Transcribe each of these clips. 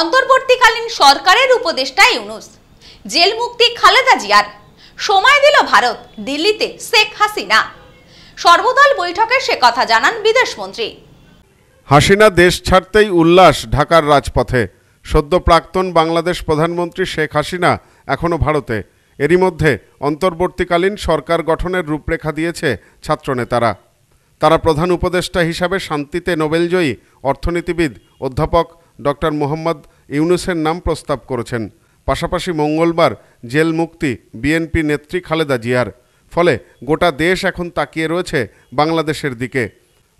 অন্তর্বর্তীকালীন সরকারের উপদেষ্টা ইউনুস জেল মুক্তি খালেদা জিয়ার সময় দিল ভারত দিল্লিতে শেখ হাসিনা সর্বদল বৈঠকে সে কথা জানান বিদেশমন্ত্রী হাসিনা দেশ ছাড়তেই উল্লাস ঢাকার রাজপথে সদ্য প্রাক্তন বাংলাদেশ প্রধানমন্ত্রী শেখ হাসিনা এখনও ভারতে এরই মধ্যে অন্তর্বর্তীকালীন সরকার গঠনের রূপরেখা দিয়েছে ছাত্রনেতারা তারা প্রধান উপদেষ্টা হিসাবে শান্তিতে নোবেলজয়ী অর্থনীতিবিদ অধ্যাপক ডক্টর মোহাম্মদ ইউনুসের নাম প্রস্তাব করেছেন পাশাপাশি মঙ্গলবার জেল মুক্তি বিএনপি নেত্রী খালেদা জিয়ার ফলে গোটা দেশ এখন তাকিয়ে রয়েছে বাংলাদেশের দিকে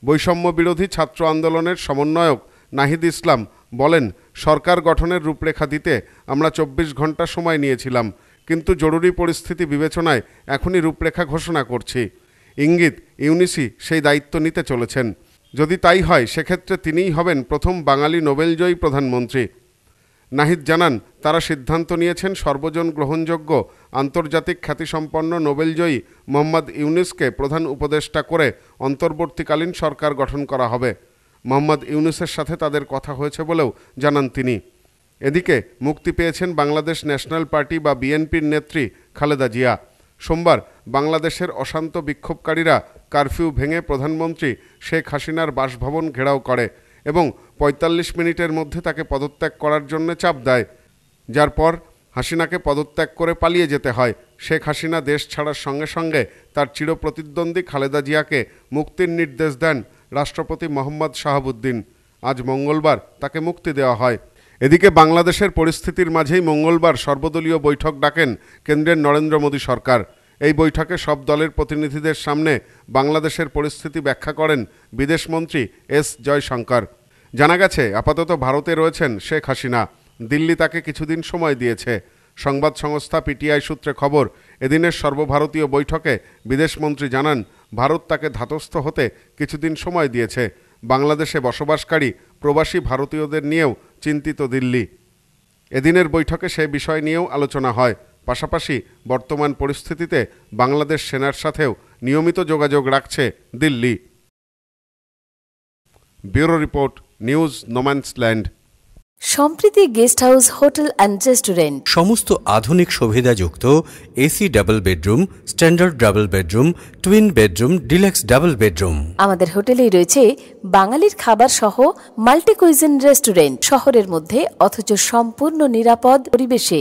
বৈষম্য বিরোধী ছাত্র আন্দোলনের সমন্বয়ক নাহিদ ইসলাম বলেন সরকার গঠনের রূপরেখা দিতে আমরা চব্বিশ ঘন্টা সময় নিয়েছিলাম কিন্তু জরুরি পরিস্থিতি বিবেচনায় এখনই রূপরেখা ঘোষণা করছি ইঙ্গিত ইউনিসি সেই দায়িত্ব নিতে চলেছেন যদি তাই হয় সেক্ষেত্রে তিনিই হবেন প্রথম বাঙালি নোবেলজয়ী প্রধানমন্ত্রী নাহিদ জানান তারা সিদ্ধান্ত নিয়েছেন সর্বজন গ্রহণযোগ্য আন্তর্জাতিক খ্যাতিসম্পন্ন নোবেলজয়ী মোহাম্মদ ইউনুসকে প্রধান উপদেষ্টা করে অন্তর্বর্তীকালীন সরকার গঠন করা হবে মোহাম্মদ ইউনুসের সাথে তাদের কথা হয়েছে বলেও জানান তিনি এদিকে মুক্তি পেয়েছেন বাংলাদেশ ন্যাশনাল পার্টি বা বিএনপির নেত্রী খালেদা জিয়া সোমবার বাংলাদেশের অশান্ত বিক্ষোভকারীরা কারফিউ ভেঙে প্রধানমন্ত্রী শেখ হাসিনার বাসভবন ঘেরাও করে এবং ৪৫ মিনিটের মধ্যে তাকে পদত্যাগ করার জন্য চাপ দেয় যার পর হাসিনাকে পদত্যাগ করে পালিয়ে যেতে হয় শেখ হাসিনা দেশ ছাড়ার সঙ্গে সঙ্গে তার চিরপ্রতিদ্বন্দ্বী খালেদা জিয়াকে মুক্তির নির্দেশ দেন রাষ্ট্রপতি মোহাম্মদ শাহাবুদ্দিন আজ মঙ্গলবার তাকে মুক্তি দেওয়া হয় এদিকে বাংলাদেশের পরিস্থিতির মাঝেই মঙ্গলবার সর্বদলীয় বৈঠক ডাকেন কেন্দ্রের নরেন্দ্র মোদী সরকার এই বৈঠকে সব দলের প্রতিনিধিদের সামনে বাংলাদেশের পরিস্থিতি ব্যাখ্যা করেন বিদেশমন্ত্রী এস জয়শঙ্কর জানা গেছে আপাতত ভারতে রয়েছেন শেখ হাসিনা দিল্লি তাকে কিছুদিন সময় দিয়েছে সংবাদ সংস্থা পিটিআই সূত্রে খবর এদিনের সর্বভারতীয় বৈঠকে বিদেশমন্ত্রী জানান ভারত তাকে ধাতস্থ হতে কিছুদিন সময় দিয়েছে বাংলাদেশে বসবাসকারী প্রবাসী ভারতীয়দের নিয়েও চিন্তিত দিল্লি এদিনের বৈঠকে সে বিষয় নিয়েও আলোচনা হয় পাশাপাশি বর্তমান পরিস্থিতিতে বাংলাদেশ সেনার সাথেও নিয়মিত যোগাযোগ রাখছে Delhi bureau report news no man's land সম্প্রীতি guest house hotel and restaurant সমস্ত আধুনিক সুবিধাযুক্ত AC double bedroom standard double bedroom twin bedroom deluxe double bedroom আমাদের হোটেলেই রয়েছে বাঙালির খাবার সহ মাল্টিকুইজিন রেস্টুরেন্ট শহরের মধ্যে অথচ সম্পূর্ণ নিরাপদ পরিবেশে